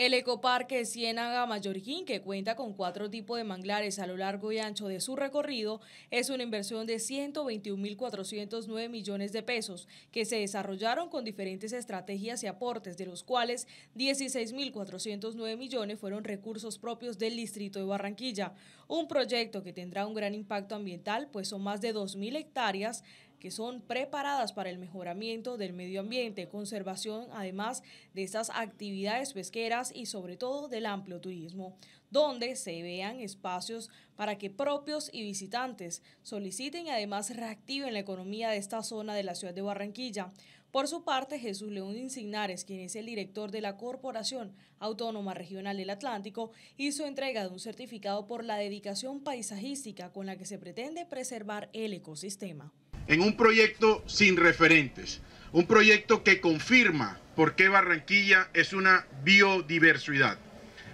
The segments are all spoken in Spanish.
El ecoparque Ciénaga Mayorquín, que cuenta con cuatro tipos de manglares a lo largo y ancho de su recorrido, es una inversión de 121.409 millones de pesos que se desarrollaron con diferentes estrategias y aportes, de los cuales 16.409 millones fueron recursos propios del Distrito de Barranquilla. Un proyecto que tendrá un gran impacto ambiental, pues son más de 2.000 hectáreas que son preparadas para el mejoramiento del medio ambiente, conservación, además de estas actividades pesqueras y sobre todo del amplio turismo, donde se vean espacios para que propios y visitantes soliciten y además reactiven la economía de esta zona de la ciudad de Barranquilla. Por su parte, Jesús León Insignares, quien es el director de la Corporación Autónoma Regional del Atlántico, hizo entrega de un certificado por la dedicación paisajística con la que se pretende preservar el ecosistema en un proyecto sin referentes, un proyecto que confirma por qué Barranquilla es una biodiversidad,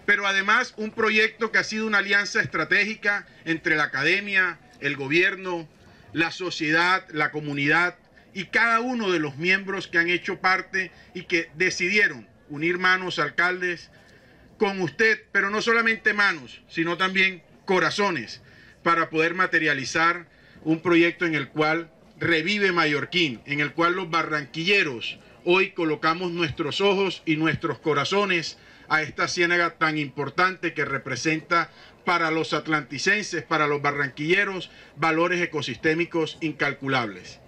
pero además un proyecto que ha sido una alianza estratégica entre la academia, el gobierno, la sociedad, la comunidad y cada uno de los miembros que han hecho parte y que decidieron unir manos, alcaldes, con usted, pero no solamente manos, sino también corazones, para poder materializar un proyecto en el cual Revive Mallorquín, en el cual los barranquilleros hoy colocamos nuestros ojos y nuestros corazones a esta ciénaga tan importante que representa para los atlanticenses, para los barranquilleros, valores ecosistémicos incalculables.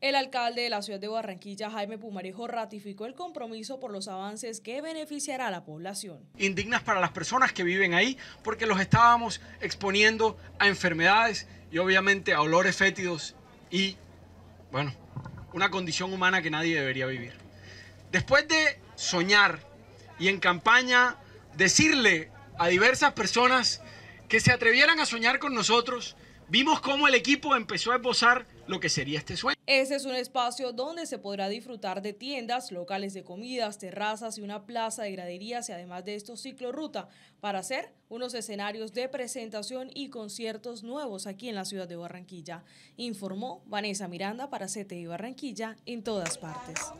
El alcalde de la ciudad de Barranquilla, Jaime Pumarejo, ratificó el compromiso por los avances que beneficiará a la población. Indignas para las personas que viven ahí porque los estábamos exponiendo a enfermedades y obviamente a olores fétidos y bueno, una condición humana que nadie debería vivir. Después de soñar y en campaña decirle a diversas personas que se atrevieran a soñar con nosotros, vimos cómo el equipo empezó a esbozar lo que sería este sueño. Ese es un espacio donde se podrá disfrutar de tiendas, locales de comidas, terrazas y una plaza de graderías y además de esto ciclorruta para hacer unos escenarios de presentación y conciertos nuevos aquí en la ciudad de Barranquilla. Informó Vanessa Miranda para CTI Barranquilla en todas partes.